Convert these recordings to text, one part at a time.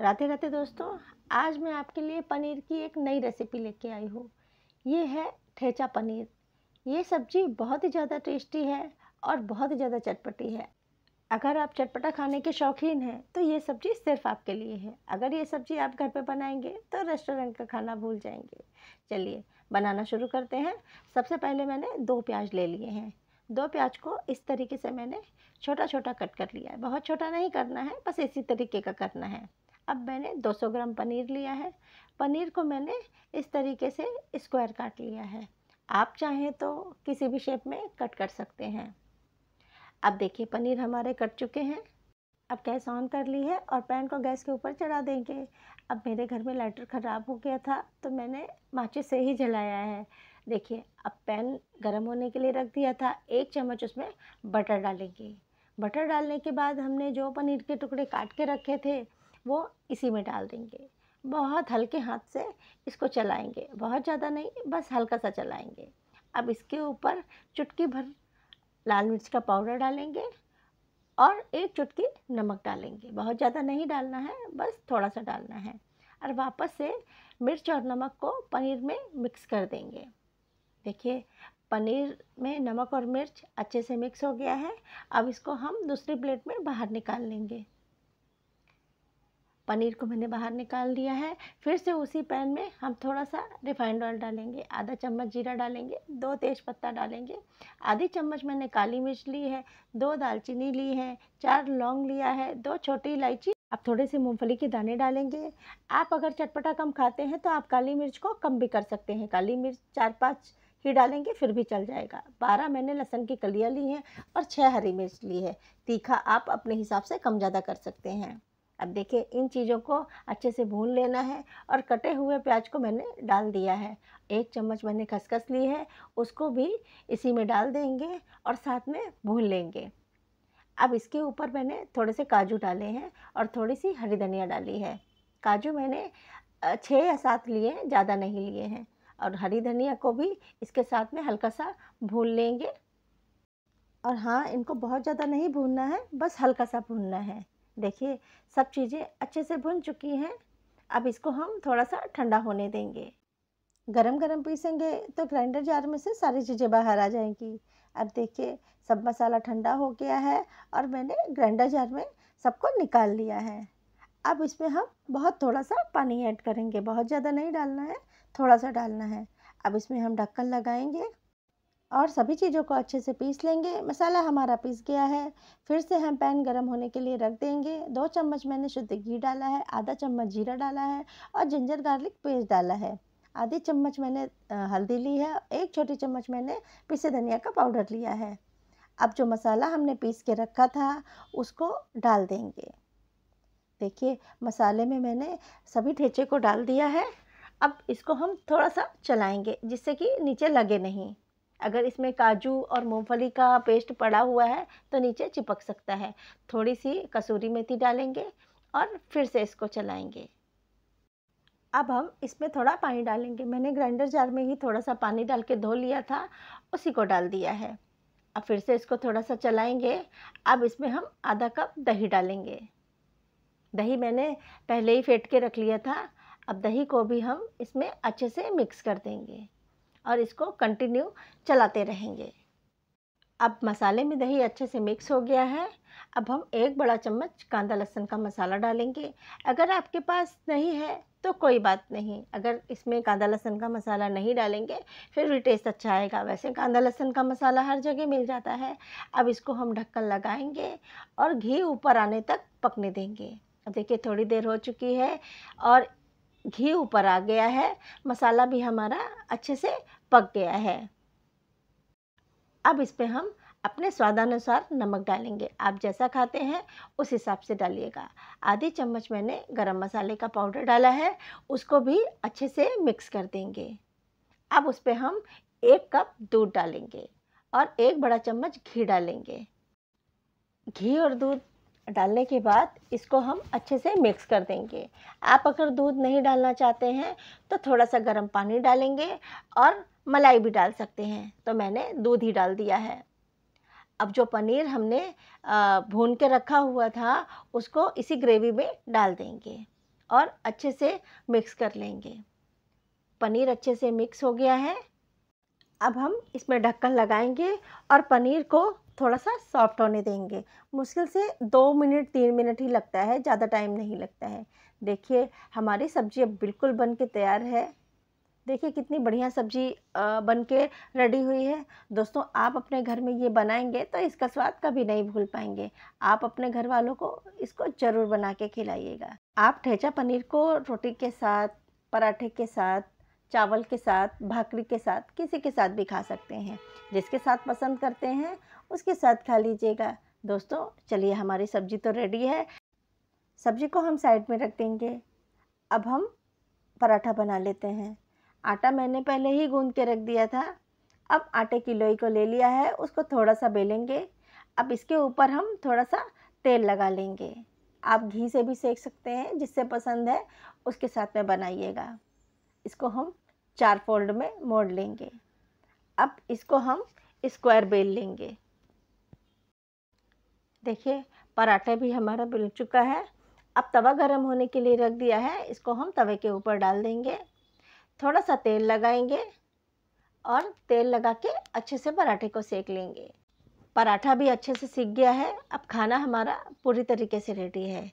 राधे राधे दोस्तों आज मैं आपके लिए पनीर की एक नई रेसिपी लेके आई हूँ ये है ठेचा पनीर ये सब्ज़ी बहुत ही ज़्यादा टेस्टी है और बहुत ही ज़्यादा चटपटी है अगर आप चटपटा खाने के शौकीन हैं तो ये सब्ज़ी सिर्फ आपके लिए है अगर ये सब्ज़ी आप घर पे बनाएंगे तो रेस्टोरेंट का खाना भूल जाएंगे चलिए बनाना शुरू करते हैं सबसे पहले मैंने दो प्याज ले लिए हैं दो प्याज को इस तरीके से मैंने छोटा छोटा कट कर लिया है बहुत छोटा नहीं करना है बस इसी तरीके का करना है अब मैंने 200 ग्राम पनीर लिया है पनीर को मैंने इस तरीके से स्क्वायर काट लिया है आप चाहें तो किसी भी शेप में कट कर सकते हैं अब देखिए पनीर हमारे कट चुके हैं अब गैस ऑन कर ली है और पैन को गैस के ऊपर चढ़ा देंगे अब मेरे घर में लाइटर ख़राब हो गया था तो मैंने माचिस से ही जलाया है देखिए अब पैन गर्म होने के लिए रख दिया था एक चम्मच उसमें बटर डालेंगे बटर डालने के बाद हमने जो पनीर के टुकड़े काट के रखे थे वो इसी में डाल देंगे बहुत हल्के हाथ से इसको चलाएंगे बहुत ज़्यादा नहीं बस हल्का सा चलाएंगे अब इसके ऊपर चुटकी भर लाल मिर्च का पाउडर डालेंगे और एक चुटकी नमक डालेंगे बहुत ज़्यादा नहीं डालना है बस थोड़ा सा डालना है और वापस से मिर्च और नमक को पनीर में मिक्स कर देंगे देखिए पनीर में नमक और मिर्च अच्छे से मिक्स हो गया है अब इसको हम दूसरी प्लेट में बाहर निकाल लेंगे पनीर को मैंने बाहर निकाल दिया है फिर से उसी पैन में हम थोड़ा सा रिफाइंड ऑयल डालेंगे आधा चम्मच जीरा डालेंगे दो तेज पत्ता डालेंगे आधी चम्मच मैंने काली मिर्च ली है दो दालचीनी ली है चार लौंग लिया है दो छोटी इलायची आप थोड़े से मूंगफली के दाने डालेंगे आप अगर चटपटा कम खाते हैं तो आप काली मिर्च को कम भी कर सकते हैं काली मिर्च चार पाँच ही डालेंगे फिर भी चल जाएगा बारह मैंने लहसन की कलियाँ ली हैं और छः हरी मिर्च ली है तीखा आप अपने हिसाब से कम ज़्यादा कर सकते हैं अब देखिए इन चीज़ों को अच्छे से भून लेना है और कटे हुए प्याज को मैंने डाल दिया है एक चम्मच मैंने खसखस ली है उसको भी इसी में डाल देंगे और साथ में भून लेंगे अब इसके ऊपर मैंने थोड़े से काजू डाले हैं और थोड़ी सी हरी धनिया डाली है काजू मैंने छः या सात लिए हैं ज़्यादा नहीं लिए हैं और हरी धनिया को भी इसके साथ में हल्का सा भून लेंगे और हाँ इनको बहुत ज़्यादा नहीं भूनना है बस हल्का सा भूनना है देखिए सब चीज़ें अच्छे से भुन चुकी हैं अब इसको हम थोड़ा सा ठंडा होने देंगे गरम गरम पीसेंगे तो ग्राइंडर जार में से सारी चीज़ें बाहर आ जाएंगी अब देखिए सब मसाला ठंडा हो गया है और मैंने ग्राइंडर जार में सबको निकाल लिया है अब इसमें हम बहुत थोड़ा सा पानी ऐड करेंगे बहुत ज़्यादा नहीं डालना है थोड़ा सा डालना है अब इसमें हम ढक्कन लगाएंगे और सभी चीज़ों को अच्छे से पीस लेंगे मसाला हमारा पीस गया है फिर से हम पैन गरम होने के लिए रख देंगे दो चम्मच मैंने शुद्ध घी डाला है आधा चम्मच जीरा डाला है और जिंजर गार्लिक पेस्ट डाला है आधी चम्मच मैंने हल्दी ली है एक छोटी चम्मच मैंने पीसे धनिया का पाउडर लिया है अब जो मसाला हमने पीस के रखा था उसको डाल देंगे देखिए मसाले में मैंने सभी ठेचे को डाल दिया है अब इसको हम थोड़ा सा चलाएंगे जिससे कि नीचे लगे नहीं अगर इसमें काजू और मूंगफली का पेस्ट पड़ा हुआ है तो नीचे चिपक सकता है थोड़ी सी कसूरी मेथी डालेंगे और फिर से इसको चलाएंगे अब हम इसमें थोड़ा पानी डालेंगे मैंने ग्राइंडर जार में ही थोड़ा सा पानी डाल के धो लिया था उसी को डाल दिया है अब फिर से इसको थोड़ा सा चलाएंगे अब इसमें हम आधा कप दही डालेंगे दही मैंने पहले ही फेंट के रख लिया था अब दही को भी हम इसमें अच्छे से मिक्स कर देंगे और इसको कंटिन्यू चलाते रहेंगे अब मसाले में दही अच्छे से मिक्स हो गया है अब हम एक बड़ा चम्मच कांदा लहसुन का मसाला डालेंगे अगर आपके पास नहीं है तो कोई बात नहीं अगर इसमें कांदा लहसुन का मसाला नहीं डालेंगे फिर भी टेस्ट अच्छा आएगा वैसे कांदा लहसुन का मसाला हर जगह मिल जाता है अब इसको हम ढक्कन लगाएंगे और घी ऊपर आने तक पकने देंगे अब देखिए थोड़ी देर हो चुकी है और घी ऊपर आ गया है मसाला भी हमारा अच्छे से पक गया है अब इस पर हम अपने स्वादानुसार नमक डालेंगे आप जैसा खाते हैं उस हिसाब से डालिएगा आधी चम्मच मैंने गरम मसाले का पाउडर डाला है उसको भी अच्छे से मिक्स कर देंगे अब उस पर हम एक कप दूध डालेंगे और एक बड़ा चम्मच घी डालेंगे घी और दूध डालने के बाद इसको हम अच्छे से मिक्स कर देंगे आप अगर दूध नहीं डालना चाहते हैं तो थोड़ा सा गर्म पानी डालेंगे और मलाई भी डाल सकते हैं तो मैंने दूध ही डाल दिया है अब जो पनीर हमने भून के रखा हुआ था उसको इसी ग्रेवी में डाल देंगे और अच्छे से मिक्स कर लेंगे पनीर अच्छे से मिक्स हो गया है अब हम इसमें ढक्कन लगाएंगे और पनीर को थोड़ा सा सॉफ्ट होने देंगे मुश्किल से दो मिनट तीन मिनट ही लगता है ज़्यादा टाइम नहीं लगता है देखिए हमारी सब्ज़ी अब बिल्कुल बन के तैयार है देखिए कितनी बढ़िया सब्ज़ी बन के रेडी हुई है दोस्तों आप अपने घर में ये बनाएंगे तो इसका स्वाद कभी नहीं भूल पाएंगे आप अपने घर वालों को इसको ज़रूर बना के खिलाइएगा आप ठेचा पनीर को रोटी के साथ पराठे के साथ चावल के साथ भाकरी के साथ किसी के साथ भी खा सकते हैं जिसके साथ पसंद करते हैं उसके साथ खा लीजिएगा दोस्तों चलिए हमारी सब्ज़ी तो रेडी है सब्ज़ी को हम साइड में रख देंगे अब हम पराठा बना लेते हैं आटा मैंने पहले ही गूंद के रख दिया था अब आटे की लोई को ले लिया है उसको थोड़ा सा बेलेंगे अब इसके ऊपर हम थोड़ा सा तेल लगा लेंगे आप घी से भी सेक सकते हैं जिससे पसंद है उसके साथ में बनाइएगा इसको हम चार फोल्ड में मोड़ लेंगे अब इसको हम स्क्वायर बेल लेंगे देखिए पराठा भी हमारा बिल चुका है अब तवा गर्म होने के लिए रख दिया है इसको हम तवे के ऊपर डाल देंगे थोड़ा सा तेल लगाएंगे और तेल लगा के अच्छे से पराठे को सेक लेंगे पराठा भी अच्छे से सीख गया है अब खाना हमारा पूरी तरीके से रेडी है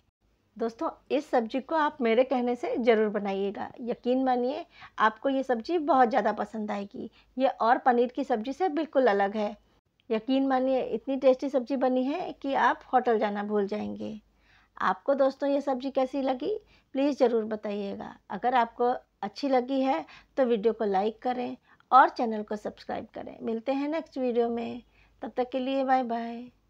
दोस्तों इस सब्जी को आप मेरे कहने से ज़रूर बनाइएगा यकीन मानिए आपको ये सब्ज़ी बहुत ज़्यादा पसंद आएगी ये और पनीर की सब्ज़ी से बिल्कुल अलग है यकीन मानिए इतनी टेस्टी सब्ज़ी बनी है कि आप होटल जाना भूल जाएंगे आपको दोस्तों ये सब्ज़ी कैसी लगी प्लीज़ ज़रूर बताइएगा अगर आपको अच्छी लगी है तो वीडियो को लाइक करें और चैनल को सब्सक्राइब करें मिलते हैं नेक्स्ट वीडियो में तब तक के लिए बाय बाय